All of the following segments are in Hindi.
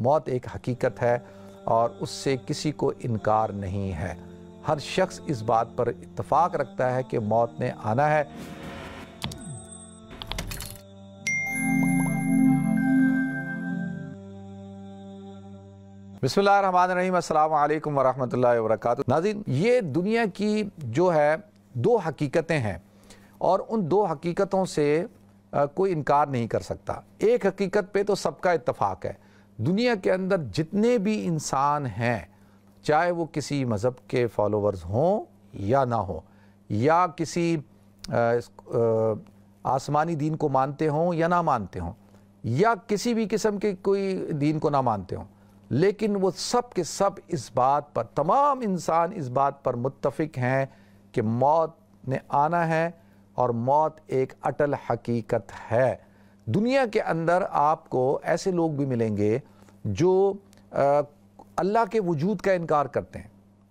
मौत एक हकीकत है और उससे किसी को इनकार नहीं है हर शख्स इस बात पर इतफाक़ रखता है कि मौत ने आना है बिसमीम अल्लाम वरहमल वर्क नाजिन ये दुनिया की जो है दो हकीकतें हैं और उन दो हकीकतों से कोई इनकार नहीं कर सकता एक हकीकत पे तो सबका इतफाक़ है दुनिया के अंदर जितने भी इंसान हैं चाहे वो किसी मज़हब के फॉलोवर्स हों या ना हों या किसी आसमानी दीन को मानते हों या ना मानते हों या किसी भी किस्म के कोई दीन को ना मानते हों लेकिन वो सब के सब इस बात पर तमाम इंसान इस बात पर मुतफिक हैं कि मौत ने आना है और मौत एक अटल हकीकत है दुनिया के अंदर आपको ऐसे लोग भी मिलेंगे जो अल्लाह के वजूद का इनकार करते हैं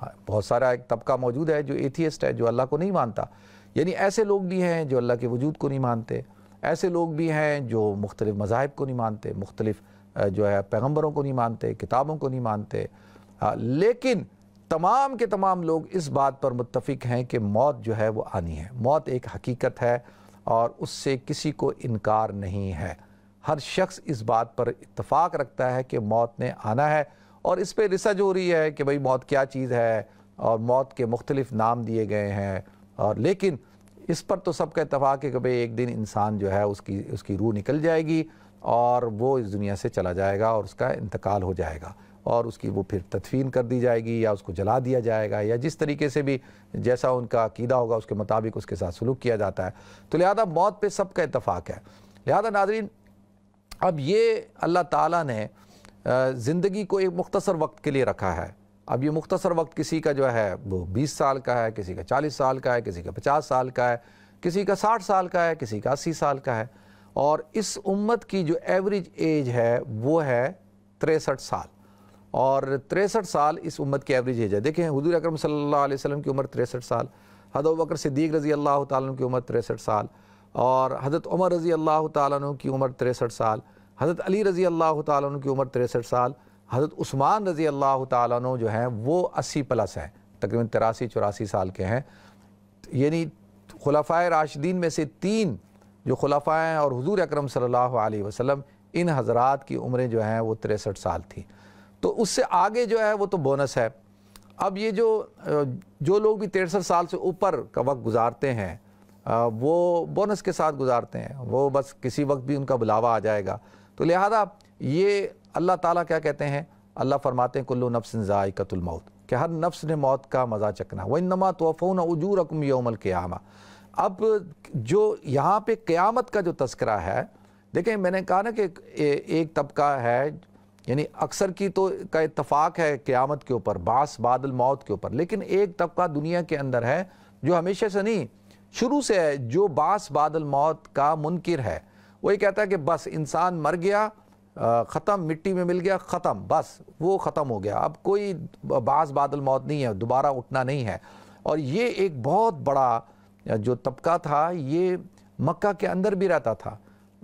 हाँ, बहुत सारा एक तबका मौजूद है जो एथियस्ट है जो अल्लाह को नहीं मानता यानी ऐसे लोग भी हैं जो अल्लाह के वजूद को नहीं मानते ऐसे लोग भी हैं जो मुख्तलिफ़ मज़ाहब को नहीं मानते मुख्तलिफ़ जो है पैगम्बरों को नहीं मानते किताबों को नहीं मानते लेकिन तमाम के तमाम लोग इस बात पर मुतफिक हैं कि मौत जो है वो आनी है मौत एक हकीकत है और उससे किसी को इनकार नहीं है हर शख्स इस बात पर इतफ़ाक़ रखता है कि मौत ने आना है और इस पर रिसर्च हो रही है कि भाई मौत क्या चीज़ है और मौत के मुख्तलिफ नाम दिए गए हैं और लेकिन इस पर तो सबका इतफाक़ है कि भाई एक दिन इंसान जो है उसकी उसकी रूह निकल जाएगी और वो इस दुनिया से चला जाएगा और उसका इंतकाल हो जाएगा और उसकी वो फिर तदफीन कर दी जाएगी या उसको जला दिया जाएगा या जिस तरीके से भी जैसा उनका अकीदा होगा उसके मुताबिक उसके साथ सलूक किया जाता है तो लिहाजा मौत पर सबका इतफाक़ है लिहाजा नाजरीन अब ये अल्लाह ताला ने ज़िंदगी को एक मुख्तसर वक्त के लिए रखा है अब ये मुख्तसर वक्त किसी का जो है वो बीस साल का है किसी का चालीस साल का है किसी का पचास साल का है किसी का साठ साल का है किसी का अस्सी साल का है और इस उम्मत की जो एवरेज एज है वो है तिरसठ साल और तिरसठ साल इस उम्मत की एवरेज एज है देखें हजूर अक्रम सल्लल्लाहु अलैहि की उम्र तिरसठ साल हद बकर सिद्दीक रज़ी अल्लाह तु की उम्र तिरसठ साल और हज़रत उमर रज़ी अल्लाह तु की उम्र तिरसठ साल हज़रत अली रज़ी अल्लाह तुम की उम्र तिरसठ साल हज़रत उस्मान रज़ी अल्लाह तु जो हैं वो अस्सी प्लस हैं तकरीबन तिरासी चौरासी साल के हैं यानी खुलाफा राशिदीन में से तीन जो खुलफ़ा हैं और हजूर अक्रम सल्ला वसम इन हज़रा की उम्रें जो हैं वो तिरसठ साल थी तो उससे आगे जो है वो तो बोनस है अब ये जो जो लोग भी तिरसठ साल से ऊपर का वक्त गुजारते हैं वो बोनस के साथ गुजारते हैं वो बस किसी वक्त भी उनका बुलावा आ जाएगा तो लिहाजा ये अल्लाह ताला क्या कहते हैं अल्लाह फरमाते हैं कुल्लु नफ्सन ज़ायकतुलमौत कि हर नफ्स ने मौत का मज़ा चकना वही नमा तोफ़ोन उजूर रकम यमल क़्यामा अब जो यहाँ पे क़्यामत का जो तस्करा है देखें मैंने कहा ना कि एक तबका है यानी अक्सर की तो का इतफाक़ है क़्यामत के ऊपर बास बादल मौत के ऊपर लेकिन एक तबका दुनिया के अंदर है जो हमेशा से नहीं शुरू से है जो बास बादल मौत का मुनकर है वही कहता है कि बस इंसान मर गया ख़त्म मिट्टी में मिल गया ख़त्म बस वो ख़त्म हो गया अब कोई बास बादल मौत नहीं है दोबारा उठना नहीं है और ये एक बहुत बड़ा जो तबका था ये मक्का के अंदर भी रहता था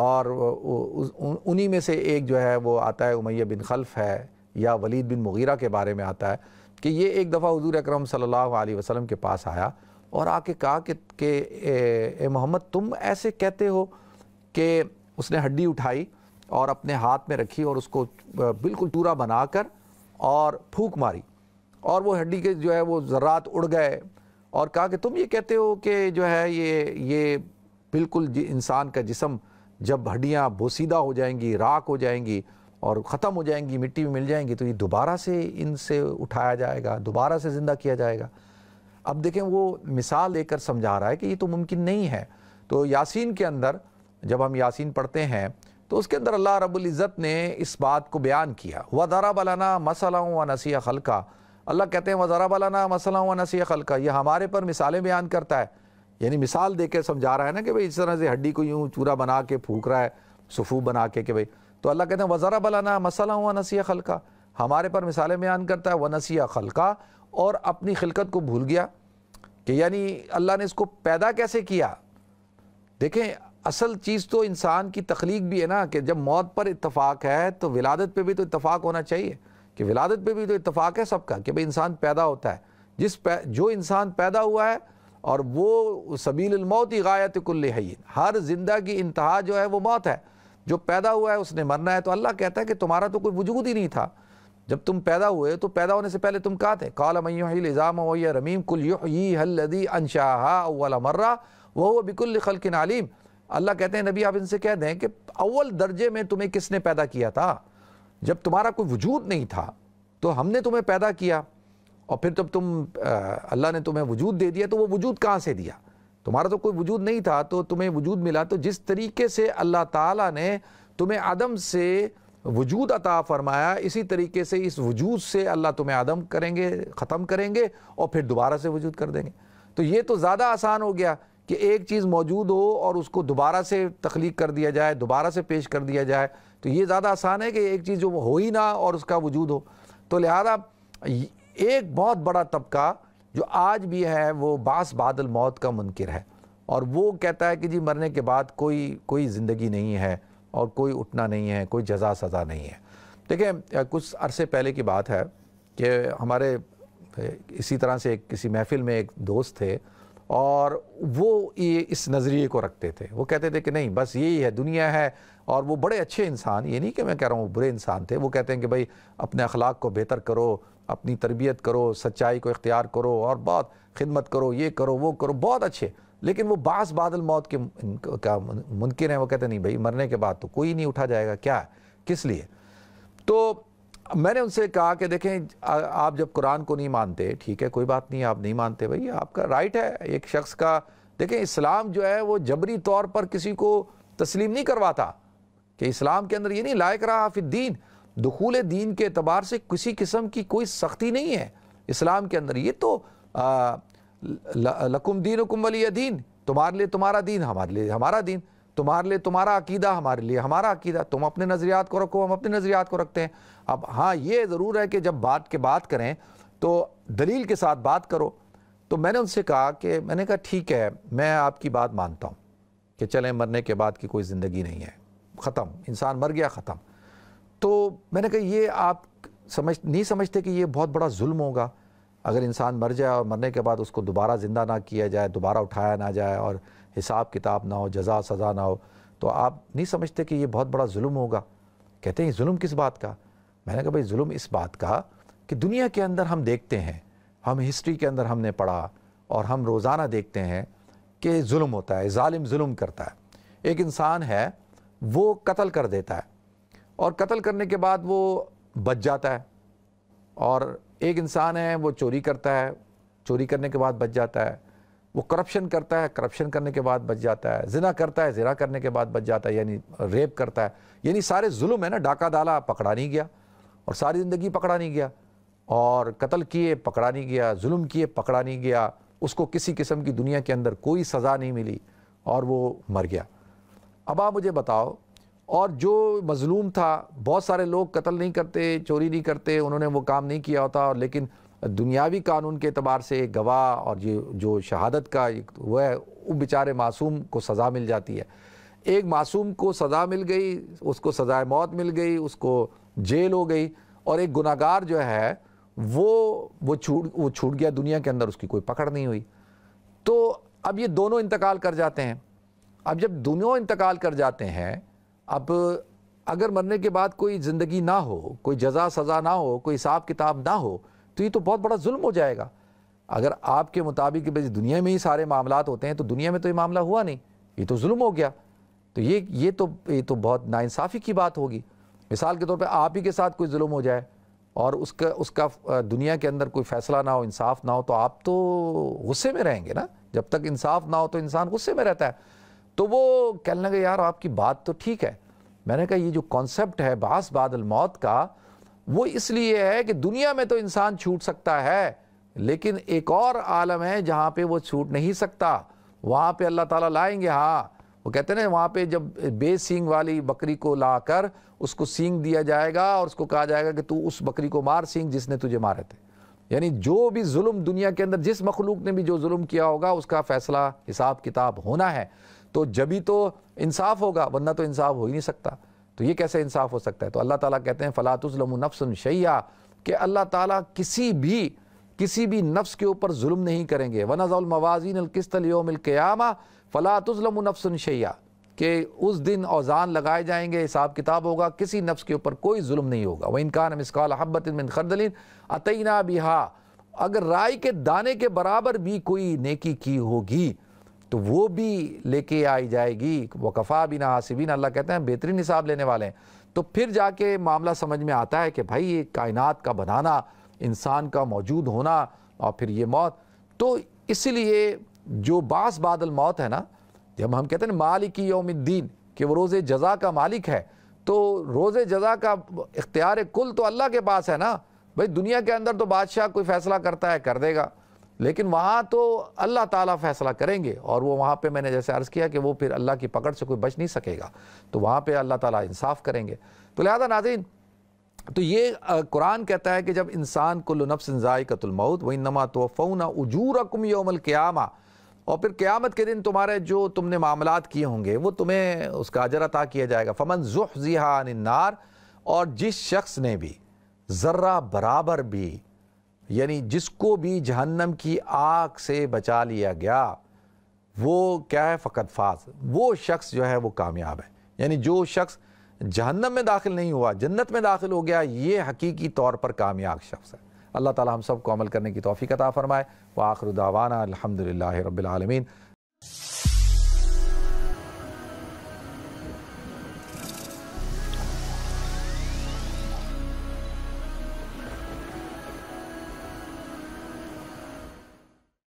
और उन्हीं में से एक जो है वो आता है उमैया बिन खल्फ है या वलीद बिन मुगीरा के बारे में आता है कि ये एक दफ़ा हजूर अक्रम सल्लल्लाहु अलैहि वसल्लम के पास आया और आके कहा कि ए, ए मोहम्मद तुम ऐसे कहते हो कि उसने हड्डी उठाई और अपने हाथ में रखी और उसको बिल्कुल चूरा बनाकर और फूक मारी और वो हड्डी के जो है वो ज़रात उड़ गए और कहा कि तुम ये कहते हो कि जो है ये ये बिल्कुल इंसान का जिसम जब हड्डियाँ बोसीदा हो जाएंगी राख हो जाएंगी और ख़त्म हो जाएंगी मिट्टी में मिल जाएंगी तो ये दोबारा से इनसे उठाया जाएगा दोबारा से ज़िंदा किया जाएगा अब देखें वो मिसाल लेकर समझा रहा है कि ये तो मुमकिन नहीं है तो यासीन के अंदर जब हम यासीन पढ़ते हैं तो उसके अंदर अल्लाह रबुल्ज़त ने इस बात को बयान किया वज़ारा बलाना मसला व नसी खलका अल्लाह कहते हैं वज़ारा बलाना मसला व नसी खलका यह हमारे पर मिसालें बयान करता है यानी मिसाल दे के समझा रहा है ना कि भाई इस तरह से हड्डी को यूँ चूरा बना के फूक रहा है सफू बना के कि भाई तो अल्लाह कहते हैं वज़ारा बलाना मसला व नसी खलका हमारे पर मिसालें बयान करता है व नसी खलका और अपनी खिलकत को भूल गया कि यानी अल्लाह ने इसको पैदा कैसे किया देखें असल चीज़ तो इंसान की तख्लीक भी है ना कि जब मौत पर इतफ़ाक़ है तो विलादत पे भी तो इतफ़ाक़ होना चाहिए कि विलादत पे भी तो इतफ़ाक़ है सबका कि भाई इंसान पैदा होता है जिस जो इंसान पैदा हुआ है और वो सबीलमौत ही गायत कुल्ल है हर जिंदा की इंतहा जो है वो मौत है जो पैदा हुआ है उसने मरना है तो अल्लाह कहता है कि तुम्हारा तो कोई वजूद ही नहीं था जब तुम पैदा हुए तो पैदा होने से पहले तुम कहा थे काला मैज़ाम रमीम कुल अनशाह मर्रा वह बिकुल्ल खलकिन आलिम अल्लाह कहते हैं नबी आप इनसे कह दें कि अव्वल दर्जे में तुम्हें किसने पैदा किया था जब तुम्हारा कोई वजूद नहीं था तो हमने तुम्हें पैदा किया और फिर जब तुम अल्लाह ने तुम्हें वजूद दे दिया तो वो वजूद कहाँ से दिया तुम्हारा तो कोई वजूद नहीं था तो तुम्हें वजूद मिला तो जिस तरीके से अल्लाह ताला ने तुम्हें आदम से वजूद अता फरमाया इसी तरीके से इस वजूद से अल्लाह तुम्हें आदम करेंगे ख़त्म करेंगे और फिर दोबारा से वजूद कर देंगे तो ये तो ज़्यादा आसान हो गया कि एक चीज़ मौजूद हो और उसको दोबारा से तख्लीक कर दिया जाए दोबारा से पेश कर दिया जाए तो ये ज़्यादा आसान है कि एक चीज़ जो हो ही ना और उसका वजूद हो तो लिहाजा एक बहुत बड़ा तबका जो आज भी है वो बास बादल मौत का मुनकर है और वो कहता है कि जी मरने के बाद कोई कोई ज़िंदगी नहीं है और कोई उठना नहीं है कोई जजा सज़ा नहीं है देखिए कुछ अरसे पहले की बात है कि हमारे इसी तरह से एक किसी महफिल में एक दोस्त थे और वो ये इस नज़रिए को रखते थे वो कहते थे कि नहीं बस यही है दुनिया है और वो बड़े अच्छे इंसान ये नहीं कि मैं कह रहा हूँ बुरे इंसान थे वो कहते हैं कि भाई अपने अखलाक को बेहतर करो अपनी तरबियत करो सच्चाई को इख्तियार करो और बहुत खिदमत करो ये करो वो करो बहुत अच्छे लेकिन वो बास बादल मौत के का मुमकिन है वो कहते नहीं भाई मरने के बाद तो कोई नहीं उठा जाएगा क्या किस लिए तो मैंने उनसे कहा कि देखें आप जब कुरान को नहीं मानते ठीक है कोई बात नहीं आप नहीं मानते भाई आपका राइट है एक शख्स का देखें इस्लाम जो है वो जबरी तौर पर किसी को तस्लीम नहीं करवाता कि इस्लाम के अंदर ये नहीं लायक रहा दीन दखूल दीन के अतबार से किसी किस्म की कोई सख्ती नहीं है इस्लाम के अंदर ये तो लकुम दीन वकुम वली दीन तुम्हारे लिए तुम्हारा दीन हमारे लिए हमारा दीन तुम्हारे लिए तुम्हारा अकीदा हमारे लिए हमारा अकीदा तुम अपने नज़रियात को रखो हम अपने नज़रियात को रखते हैं अब हाँ ये ज़रूर है कि जब बात के बात करें तो दलील के साथ बात करो तो मैंने उनसे कहा कि मैंने कहा ठीक है मैं आपकी बात मानता हूँ कि चलें मरने के बाद की कोई ज़िंदगी नहीं है ख़त्म इंसान मर गया ख़त्म तो मैंने कहा ये आप समझ नहीं समझते कि ये बहुत बड़ा जुल्म होगा अगर इंसान मर जाए और मरने के बाद उसको दोबारा ज़िंदा ना किया जाए दोबारा उठाया ना जाए और हिसाब किताब ना हो जजा सज़ा ना हो तो आप नहीं समझते कि ये बहुत बड़ा जुल्म होगा कहते हैं जुल्म किस बात का मैंने कहा भाई जुल्म इस बात का कि दुनिया के अंदर हम देखते हैं हम हिस्ट्री के अंदर हमने पढ़ा और हम रोज़ाना देखते हैं कि जुल्म होता है ालिम जुल्म करता है एक इंसान है वो कत्ल कर देता है और कत्ल करने के बाद वो बच जाता है और एक इंसान है वो चोरी करता है चोरी करने के बाद बच जाता है वो करप्शन करता है करप्शन करने के बाद बच जाता है जिना करता है ज़िना करने के बाद बच जाता है यानी रेप करता है यानी सारे जुल्म है ना डाका डाला पकड़ा नहीं गया और सारी ज़िंदगी पकड़ा नहीं गया और कत्ल किए पकड़ा नहीं गया जुल्म किए पकड़ा नहीं गया उसको किसी किस्म की दुनिया के अंदर कोई सज़ा नहीं मिली और वो मर गया अब आप मुझे बताओ और जो मज़लूम था बहुत सारे लोग कत्ल नहीं करते चोरी नहीं करते उन्होंने वो काम नहीं किया होता और लेकिन दुनियावी कानून के अतबार से गवाह और ये जो शहादत का वह वो बेचारे मासूम को सज़ा मिल जाती है एक मासूम को सज़ा मिल गई उसको सज़ाए मौत मिल गई उसको जेल हो गई और एक गुनागार जो है वो वो छूट वो छूट गया दुनिया के अंदर उसकी कोई पकड़ नहीं हुई तो अब ये दोनों इंतकाल कर जाते हैं अब जब दोनों इंतकाल कर जाते हैं अब अगर मरने के बाद कोई ज़िंदगी ना हो कोई जजा सज़ा ना हो कोई हिसाब किताब ना हो तो ये तो बहुत बड़ा जुल्म हो जाएगा अगर आपके मुताबिक भाई दुनिया में ही सारे मामला होते हैं तो दुनिया में तो ये मामला हुआ नहीं ये तो जुल्म हो गया तो ये ये तो ये तो बहुत नाइंसाफ़ी की बात होगी मिसाल के तौर पर आप ही के साथ कोई जुल्म हो जाए और उसका उसका दुनिया के अंदर कोई फैसला ना हो इंसाफ ना हो तो आप तो गुस्से में रहेंगे ना जब तक इंसाफ ना हो तो इंसान गुस्से में रहता है तो वो कहने लगे यार आपकी बात तो ठीक है मैंने कहा ये जो कॉन्सेप्ट है बास बादल मौत का वो इसलिए है कि दुनिया में तो इंसान छूट सकता है लेकिन एक और आलम है जहाँ पे वो छूट नहीं सकता वहाँ पे अल्लाह ताला लाएंगे हाँ वो कहते हैं ना वहाँ पे जब बेसिंग वाली बकरी को ला कर उसको सींग दिया जाएगा और उसको कहा जाएगा कि तू उस बकरी को मार सींग जिसने तुझे मारे थे यानी जो भी जुल्म दुनिया के अंदर जिस मखलूक ने भी जो जुल्म किया होगा उसका फ़ैसला हिसाब किताब होना है तो जबी तो इंसाफ होगा वरना तो इंसाफ हो ही नहीं सकता तो ये कैसे इंसाफ हो सकता है तो अल्लाह ताला कहते हैं फ़लातुज़लम नफ्सन शैया कि अल्लाह ताला किसी भी किसी भी नफ्स के ऊपर जुल्म नहीं करेंगे वनाजल मवाजीन अलकिस्तलयोमिलक़यामा फ़ला तुज़लम शैया कि उस दिन औजान लगाए जाएंगे हिसाब किताब होगा किसी नफ्स के ऊपर कोई जुल्म नहीं होगा वह इनकान मिसकाल हब्बत खरदलिन अतना बिहा अगर राय के दाने के बराबर भी कोई नेकी की होगी तो वो भी लेके आई जाएगी वकफ़ा बिना ना अल्लाह कहते हैं बेहतरीन हिसाब लेने वाले हैं तो फिर जाके मामला समझ में आता है कि भाई ये कायनात का बनाना इंसान का मौजूद होना और फिर ये मौत तो इसलिए जो बास बादल मौत है ना जब हम कहते हैं मालिक योमिद्दीन कि वो रोज़ जजा का मालिक है तो रोज़ जजा का इख्तियार कुल तो अल्लाह के पास है ना भाई दुनिया के अंदर तो बादशाह कोई फ़ैसला करता है कर देगा लेकिन वहाँ तो अल्लाह ताला फ़ैसला करेंगे और वो वहाँ पे मैंने जैसे अर्ज़ किया कि वो फिर अल्लाह की पकड़ से कोई बच नहीं सकेगा तो वहाँ पे अल्लाह ताला इंसाफ करेंगे तो लिहाजा नाजीन तो ये कुरान कहता है कि जब इंसान को नफ्स ज़ायकतुलमौत वही नमा तोफ़ना उजूरकुम योमल क़्यामा और फिर क़्यामत के दिन तुम्हारे जो तुमने मामला किए होंगे वो तुम्हें उसका अजर अता किया जाएगा फमन जुह जिहा नार और जिस शख्स ने भी ज़र्रा बराबर भी यानी जिसको भी जहन्नम की आग से बचा लिया गया वो क्या है फ़कत फाज वो शख्स जो है वो कामयाब है यानी जो शख्स जहन्नम में दाखिल नहीं हुआ जन्नत में दाखिल हो गया ये हकीकी तौर पर कामयाब शख्स है अल्लाह ताला हम सब को अमल करने की तोफ़ी अता फ़रमाए व आखिर दावाना अलहमदिल्ला रबालमीन